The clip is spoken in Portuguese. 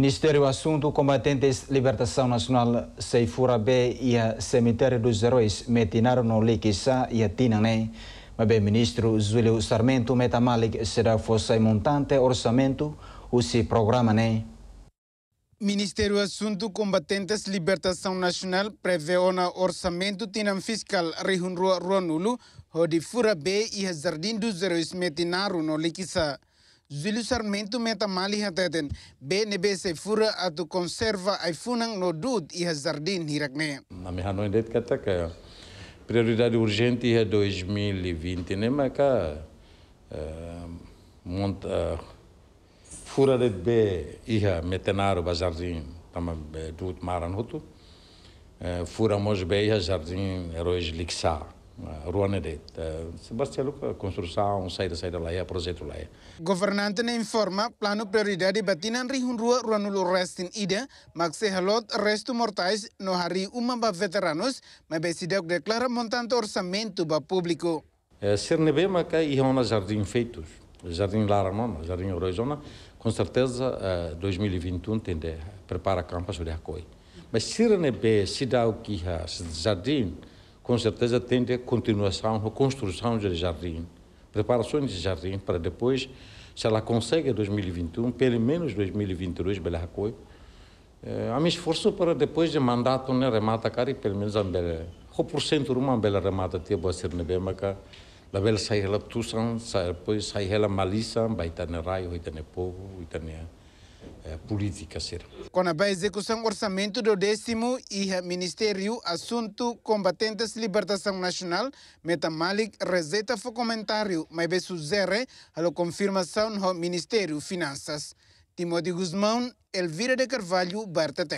Ministério Assunto Combatentes Libertação Nacional Seifura B e a Cemitério dos Heróis metinaram no Liquissá e a Tinané. Mas bem, ministro Zúlio Sarmento Metamalik será força montante orçamento o se programa, né? Ministério Assunto Combatentes Libertação Nacional prevê o orçamento tinam fiscal Rihunrua Ruanulu, Rodifura B e a Jardim dos Heróis metinaram no Liquissá. Zulusar mentu meta mali hateten se fura atu conserva ai funang no dud iha jardim hirakne. Na minha noite kata que prioridade urgente é 2020, né, mas cá uh, monta uh, fura de be iha metenaro ba jardim tama be dud maran hotu. Uh, eh, fura mos be iha jardim heróis lixar. Ah, ruanedê. Eh, se Barcelo construção saída saída lá é projeto lá é. Governante ne informa plano prioridade batinan rihun rua ruanulu restin ida mas se halot resto mortais no hari umamba veteranos mas decide declara montante orçamento ba público. Eh, ser neve mas maca e um jardim feitos. Jardim Laramama, Jardim Horizona, com certeza 2021 tende prepara campo sobre a coi. Mas dá o que jardim, com certeza tende a continuação, a construção de jardim, preparações de jardim para depois, se ela consegue 2021, pelo menos 2022, bela eh, há um esforço para depois de mandato né, remata e pelo menos bela, O porcento uma bela remata tem boa ser nebemaka, a bela sai ela tusan, depois sai ela vai baitane raio, itane povo, itane... Eh, política ser. a execução orçamento do décimo e Ministério Assunto Combatentes Libertação Nacional, Meta Malik receita foi comentário, mas besu zere, a confirmação do Ministério Finanças. Timóteo Guzmão, Elvira de Carvalho, Berta